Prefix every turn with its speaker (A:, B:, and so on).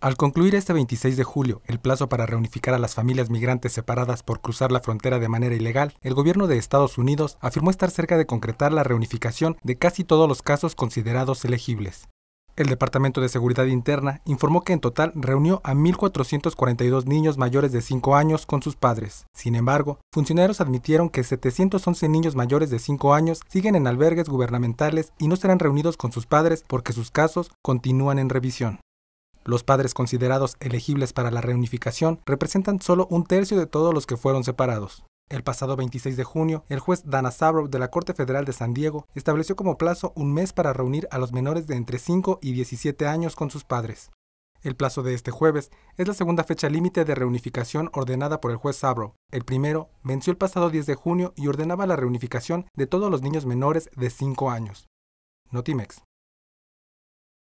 A: Al concluir este 26 de julio el plazo para reunificar a las familias migrantes separadas por cruzar la frontera de manera ilegal, el gobierno de Estados Unidos afirmó estar cerca de concretar la reunificación de casi todos los casos considerados elegibles. El Departamento de Seguridad Interna informó que en total reunió a 1.442 niños mayores de 5 años con sus padres. Sin embargo, funcionarios admitieron que 711 niños mayores de 5 años siguen en albergues gubernamentales y no serán reunidos con sus padres porque sus casos continúan en revisión. Los padres considerados elegibles para la reunificación representan solo un tercio de todos los que fueron separados. El pasado 26 de junio, el juez Dana Sabro de la Corte Federal de San Diego estableció como plazo un mes para reunir a los menores de entre 5 y 17 años con sus padres. El plazo de este jueves es la segunda fecha límite de reunificación ordenada por el juez Sabro. El primero venció el pasado 10 de junio y ordenaba la reunificación de todos los niños menores de 5 años. Notimex.